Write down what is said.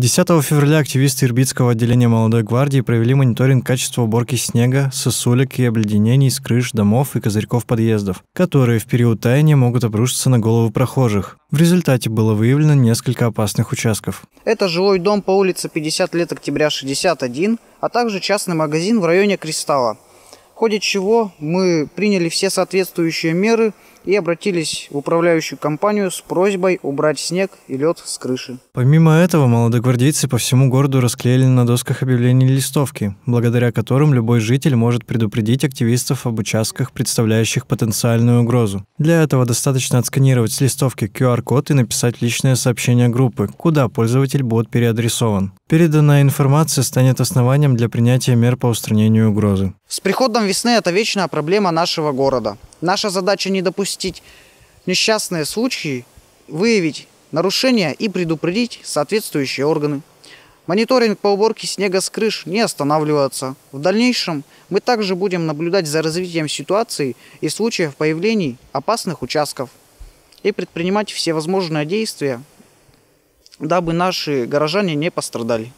10 февраля активисты Ирбитского отделения молодой гвардии провели мониторинг качества уборки снега, сосулек и обледенений с крыш, домов и козырьков подъездов, которые в период таяния могут обрушиться на голову прохожих. В результате было выявлено несколько опасных участков. Это жилой дом по улице 50 лет октября 61, а также частный магазин в районе Кристалла. В ходе чего мы приняли все соответствующие меры и обратились в управляющую компанию с просьбой убрать снег и лед с крыши. Помимо этого, молодогвардейцы по всему городу расклеили на досках объявлений листовки, благодаря которым любой житель может предупредить активистов об участках, представляющих потенциальную угрозу. Для этого достаточно отсканировать с листовки QR-код и написать личное сообщение группы, куда пользователь будет переадресован. Переданная информация станет основанием для принятия мер по устранению угрозы. С приходом весны это вечная проблема нашего города. Наша задача не допустить несчастные случаи, выявить нарушения и предупредить соответствующие органы. Мониторинг по уборке снега с крыш не останавливается. В дальнейшем мы также будем наблюдать за развитием ситуации и случаев появлений опасных участков и предпринимать все возможные действия, дабы наши горожане не пострадали.